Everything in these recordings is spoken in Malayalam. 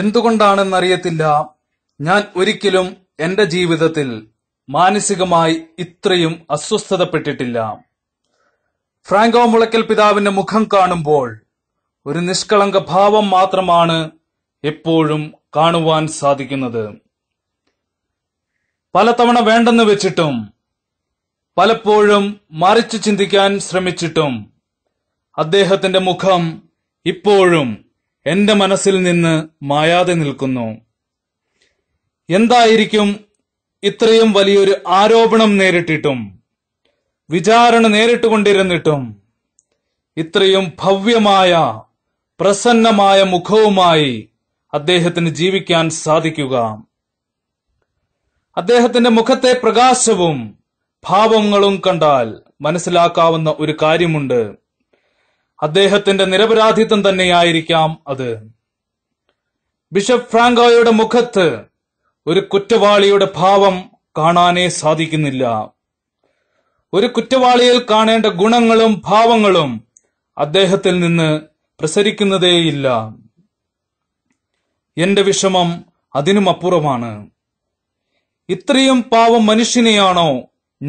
എന്തുകൊണ്ടാണെന്നറിയത്തില്ല ഞാൻ ഒരിക്കലും എന്റെ ജീവിതത്തിൽ മാനസികമായി ഇത്രയും അസ്വസ്ഥതപ്പെട്ടിട്ടില്ല ഫ്രാങ്കോ മുളയ്ക്കൽ പിതാവിന്റെ മുഖം കാണുമ്പോൾ ഒരു നിഷ്കളങ്ക ഭാവം മാത്രമാണ് എപ്പോഴും കാണുവാൻ സാധിക്കുന്നത് പലതവണ വേണ്ടെന്ന് വെച്ചിട്ടും പലപ്പോഴും മറിച്ചു ചിന്തിക്കാൻ ശ്രമിച്ചിട്ടും അദ്ദേഹത്തിന്റെ മുഖം ഇപ്പോഴും എന്റെ മനസ്സിൽ നിന്ന് മായാതെ നിൽക്കുന്നു എന്തായിരിക്കും ഇത്രയും വലിയൊരു ആരോപണം നേരിട്ടിട്ടും വിചാരണ നേരിട്ടുകൊണ്ടിരുന്നിട്ടും ഇത്രയും ഭവ്യമായ പ്രസന്നമായ മുഖവുമായി അദ്ദേഹത്തിന് ജീവിക്കാൻ സാധിക്കുക അദ്ദേഹത്തിന്റെ മുഖത്തെ പ്രകാശവും ഭാവങ്ങളും കണ്ടാൽ മനസ്സിലാക്കാവുന്ന ഒരു കാര്യമുണ്ട് അദ്ദേഹത്തിന്റെ നിരപരാധിത്വം തന്നെയായിരിക്കാം അത് ബിഷപ്പ് ഫ്രാങ്കോയുടെ മുഖത്ത് ഒരു കുറ്റവാളിയുടെ ഭാവം കാണാനേ സാധിക്കുന്നില്ല ഒരു കുറ്റവാളിയിൽ കാണേണ്ട ഗുണങ്ങളും ഭാവങ്ങളും അദ്ദേഹത്തിൽ നിന്ന് പ്രസരിക്കുന്നതേയില്ല എന്റെ വിഷമം അതിനും അപ്പുറമാണ് ഇത്രയും പാവം മനുഷ്യനെയാണോ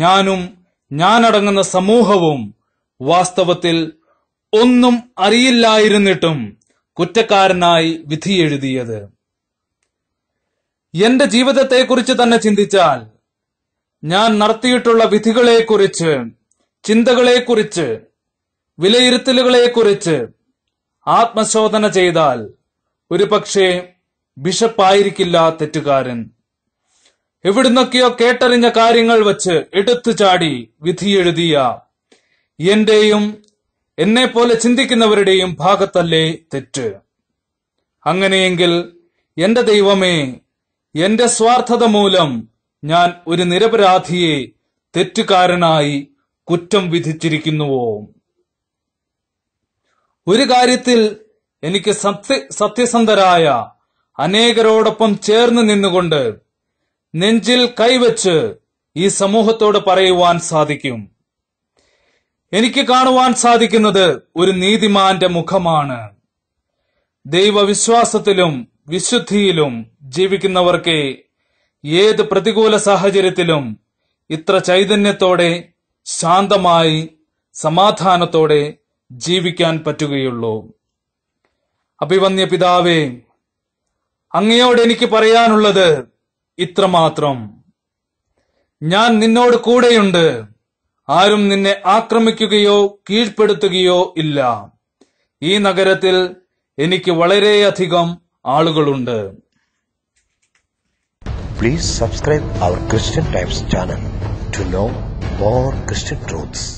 ഞാനും ഞാനടങ്ങുന്ന സമൂഹവും വാസ്തവത്തിൽ ഒന്നും അറിയില്ലായിരുന്നിട്ടും കുറ്റക്കാരനായി വിധിയെഴുതിയത് എന്റെ ജീവിതത്തെക്കുറിച്ച് തന്നെ ചിന്തിച്ചാൽ ഞാൻ നടത്തിയിട്ടുള്ള വിധികളെക്കുറിച്ച് ചിന്തകളെക്കുറിച്ച് വിലയിരുത്തലുകളെക്കുറിച്ച് ആത്മശോധന ചെയ്താൽ ഒരു പക്ഷേ ബിഷപ്പായിരിക്കില്ല തെറ്റുകാരൻ എവിടുന്നൊക്കെയോ കേട്ടറിഞ്ഞ കാര്യങ്ങൾ വച്ച് എടുത്തു ചാടി വിധിയെഴുതിയ എന്റെയും എന്നെ പോലെ ചിന്തിക്കുന്നവരുടെയും ഭാഗത്തല്ലേ തെറ്റ് അങ്ങനെയെങ്കിൽ എന്റെ ദൈവമേ എന്റെ സ്വാർത്ഥത മൂലം ഞാൻ ഒരു നിരപരാധിയെ തെറ്റുകാരനായി കുറ്റം വിധിച്ചിരിക്കുന്നുവോ ഒരു കാര്യത്തിൽ എനിക്ക് സത്യ സത്യസന്ധരായ അനേകരോടൊപ്പം ചേർന്ന് നിന്നുകൊണ്ട് നെഞ്ചിൽ കൈവച്ച് ഈ സമൂഹത്തോട് പറയുവാൻ സാധിക്കും എനിക്ക് കാണുവാൻ സാധിക്കുന്നത് ഒരു നീതിമാന്റെ മുഖമാണ് ദൈവവിശ്വാസത്തിലും വിശുദ്ധിയിലും ജീവിക്കുന്നവർക്ക് ഏത് പ്രതികൂല സാഹചര്യത്തിലും ഇത്ര ചൈതന്യത്തോടെ ശാന്തമായി സമാധാനത്തോടെ ജീവിക്കാൻ പറ്റുകയുള്ളൂ അഭിവന്യ പിതാവേ അങ്ങയോട് എനിക്ക് പറയാനുള്ളത് ഇത്രമാത്രം ഞാൻ നിന്നോട് കൂടെയുണ്ട് ആരും നിന്നെ ആക്രമിക്കുകയോ കീഴ്പ്പെടുത്തുകയോ ഇല്ല ഈ നഗരത്തിൽ എനിക്ക് വളരെയധികം ആളുകളുണ്ട് please subscribe our Christian Times channel to know more Christian truths